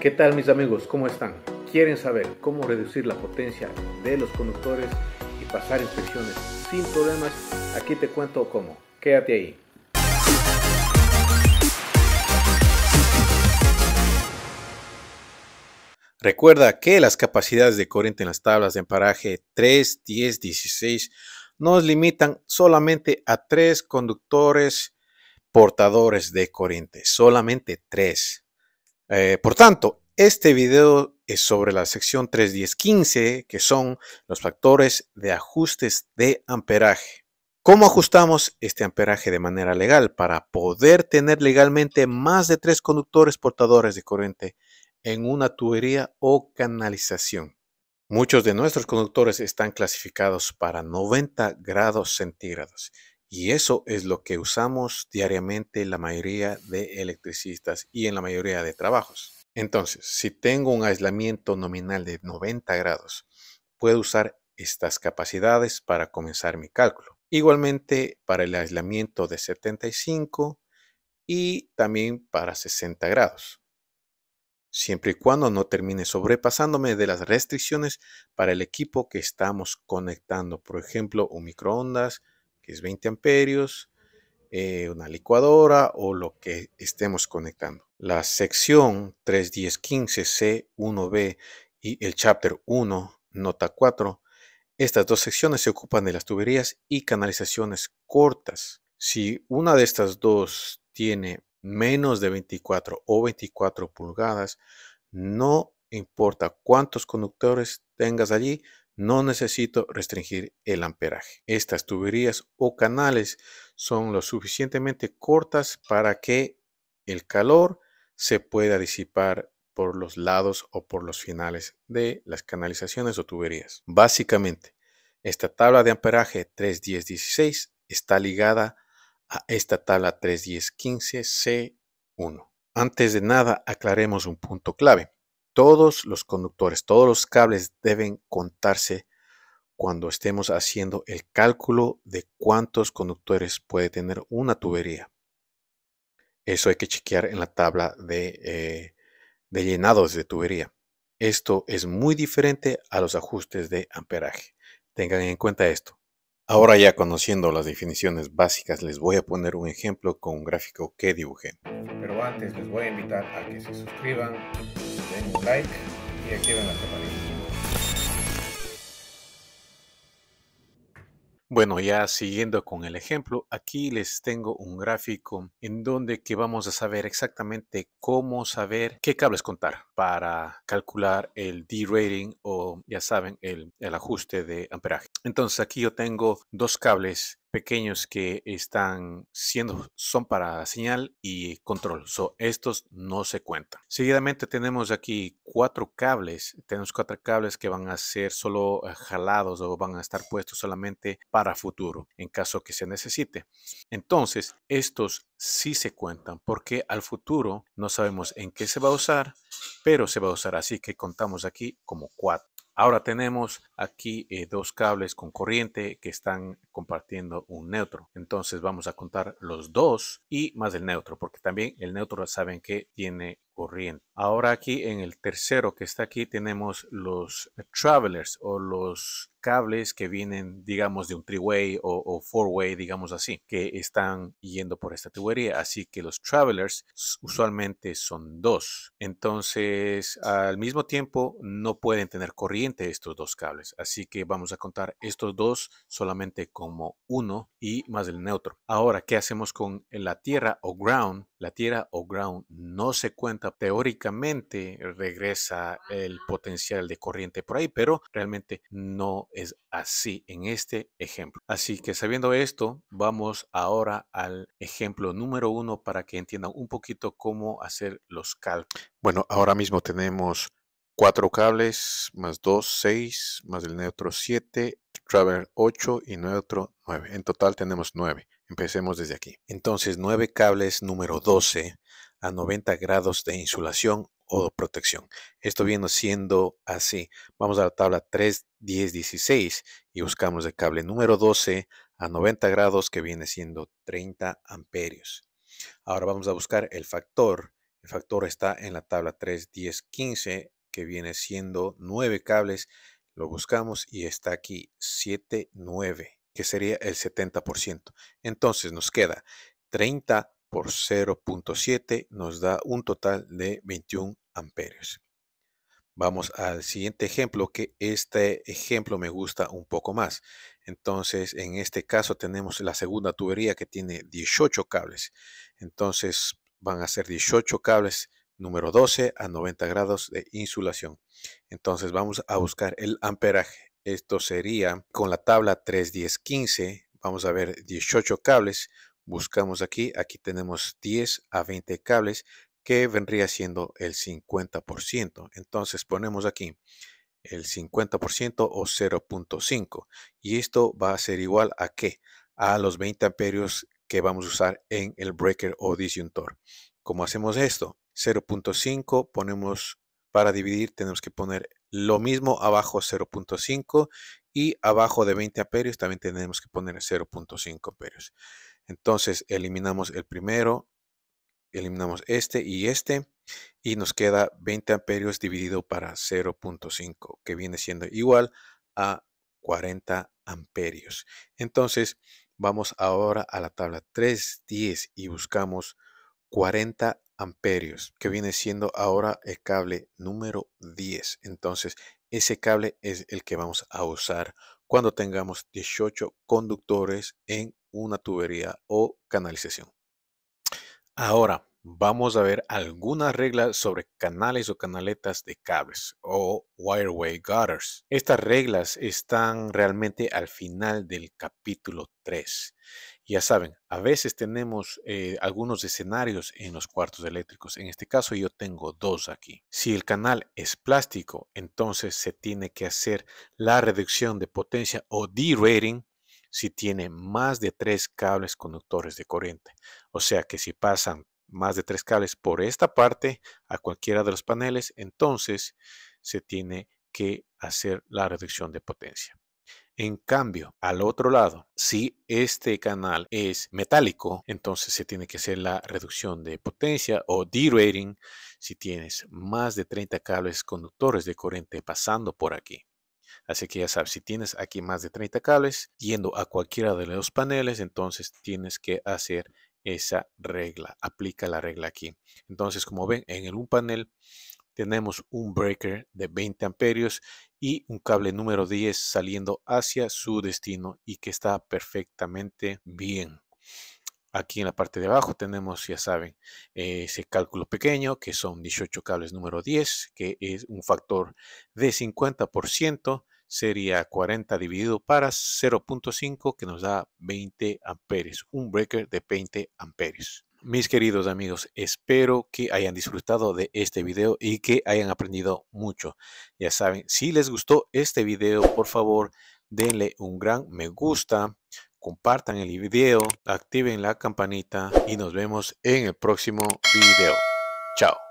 ¿Qué tal mis amigos? ¿Cómo están? ¿Quieren saber cómo reducir la potencia de los conductores y pasar inspecciones sin problemas? Aquí te cuento cómo. Quédate ahí. Recuerda que las capacidades de corriente en las tablas de emparaje 3, 10, 16 nos limitan solamente a tres conductores portadores de corriente, solamente tres. Eh, por tanto, este video es sobre la sección 3.10.15, que son los factores de ajustes de amperaje. ¿Cómo ajustamos este amperaje de manera legal para poder tener legalmente más de tres conductores portadores de corriente en una tubería o canalización? Muchos de nuestros conductores están clasificados para 90 grados centígrados y eso es lo que usamos diariamente la mayoría de electricistas y en la mayoría de trabajos. Entonces, si tengo un aislamiento nominal de 90 grados, puedo usar estas capacidades para comenzar mi cálculo. Igualmente para el aislamiento de 75 y también para 60 grados. Siempre y cuando no termine sobrepasándome de las restricciones para el equipo que estamos conectando, por ejemplo, un microondas, que es 20 amperios, eh, una licuadora o lo que estemos conectando. La sección 31015C1B y el chapter 1, nota 4, estas dos secciones se ocupan de las tuberías y canalizaciones cortas. Si una de estas dos tiene menos de 24 o 24 pulgadas, no importa cuántos conductores tengas allí, no necesito restringir el amperaje. Estas tuberías o canales son lo suficientemente cortas para que el calor se pueda disipar por los lados o por los finales de las canalizaciones o tuberías. Básicamente, esta tabla de amperaje 31016 está ligada a esta tabla 31015C1. Antes de nada, aclaremos un punto clave todos los conductores, todos los cables deben contarse cuando estemos haciendo el cálculo de cuántos conductores puede tener una tubería. Eso hay que chequear en la tabla eh, de, llenados de tubería. Esto es muy diferente a los ajustes de amperaje. Tengan en cuenta esto. Ahora ya conociendo las definiciones básicas, les voy a poner un ejemplo con un gráfico que dibujé. Pero antes les voy a invitar a que se suscriban bueno, ya siguiendo con el ejemplo, aquí les tengo un gráfico en donde que vamos a saber exactamente cómo saber qué cables contar para calcular el D-rating o ya saben el, el ajuste de amperaje. Entonces aquí yo tengo dos cables pequeños que están siendo son para señal y control. So, estos no se cuentan. Seguidamente tenemos aquí cuatro cables. Tenemos cuatro cables que van a ser solo eh, jalados o van a estar puestos solamente para futuro en caso que se necesite. Entonces, estos sí se cuentan porque al futuro no sabemos en qué se va a usar, pero se va a usar así que contamos aquí como cuatro. Ahora tenemos aquí eh, dos cables con corriente que están compartiendo un neutro. Entonces vamos a contar los dos y más el neutro, porque también el neutro saben que tiene corriente. Ahora aquí en el tercero que está aquí tenemos los travelers o los cables que vienen, digamos, de un three-way o, o four-way, digamos así, que están yendo por esta tubería. Así que los travelers usualmente son dos. Entonces, al mismo tiempo, no pueden tener corriente estos dos cables. Así que vamos a contar estos dos solamente como uno y más el neutro. Ahora, ¿qué hacemos con la tierra o ground? la tierra o ground no se cuenta, teóricamente regresa el potencial de corriente por ahí, pero realmente no es así en este ejemplo. Así que sabiendo esto, vamos ahora al ejemplo número uno para que entiendan un poquito cómo hacer los cálculos. Bueno, ahora mismo tenemos cuatro cables, más dos, seis, más el neutro siete, travel 8 y neutro 9. En total tenemos nueve. Empecemos desde aquí. Entonces, 9 cables número 12 a 90 grados de insulación o protección. Esto viene siendo así. Vamos a la tabla 3, 10, 16 y buscamos el cable número 12 a 90 grados que viene siendo 30 amperios. Ahora vamos a buscar el factor. El factor está en la tabla 3, 10, 15 que viene siendo 9 cables. Lo buscamos y está aquí 7, 9 que sería el 70%. Entonces nos queda 30 por 0.7 nos da un total de 21 amperios. Vamos al siguiente ejemplo, que este ejemplo me gusta un poco más. Entonces, en este caso tenemos la segunda tubería que tiene 18 cables. Entonces, van a ser 18 cables número 12 a 90 grados de insulación. Entonces, vamos a buscar el amperaje. Esto sería con la tabla 3, 15. Vamos a ver 18 cables. Buscamos aquí. Aquí tenemos 10 a 20 cables que vendría siendo el 50%. Entonces ponemos aquí el 50% o 0.5. Y esto va a ser igual a qué? A los 20 amperios que vamos a usar en el breaker o disyuntor. ¿Cómo hacemos esto? 0.5 ponemos para dividir tenemos que poner lo mismo abajo 0.5 y abajo de 20 amperios también tenemos que poner 0.5 amperios. Entonces eliminamos el primero, eliminamos este y este y nos queda 20 amperios dividido para 0.5 que viene siendo igual a 40 amperios. Entonces vamos ahora a la tabla 3.10 y buscamos 40 amperios, que viene siendo ahora el cable número 10. Entonces, ese cable es el que vamos a usar cuando tengamos 18 conductores en una tubería o canalización. Ahora, vamos a ver algunas reglas sobre canales o canaletas de cables o wireway gutters. Estas reglas están realmente al final del capítulo 3. Ya saben, a veces tenemos eh, algunos escenarios en los cuartos eléctricos. En este caso yo tengo dos aquí. Si el canal es plástico, entonces se tiene que hacer la reducción de potencia o derating si tiene más de tres cables conductores de corriente. O sea que si pasan más de tres cables por esta parte a cualquiera de los paneles, entonces se tiene que hacer la reducción de potencia. En cambio, al otro lado, si este canal es metálico, entonces se tiene que hacer la reducción de potencia o derating si tienes más de 30 cables conductores de corriente pasando por aquí. Así que ya sabes, si tienes aquí más de 30 cables yendo a cualquiera de los paneles, entonces tienes que hacer esa regla, aplica la regla aquí. Entonces, como ven, en el un panel tenemos un breaker de 20 amperios y un cable número 10 saliendo hacia su destino y que está perfectamente bien. Aquí en la parte de abajo tenemos, ya saben, eh, ese cálculo pequeño que son 18 cables número 10, que es un factor de 50%, sería 40 dividido para 0.5 que nos da 20 amperios, un breaker de 20 amperios. Mis queridos amigos, espero que hayan disfrutado de este video y que hayan aprendido mucho. Ya saben, si les gustó este video, por favor, denle un gran me gusta, compartan el video, activen la campanita y nos vemos en el próximo video. Chao.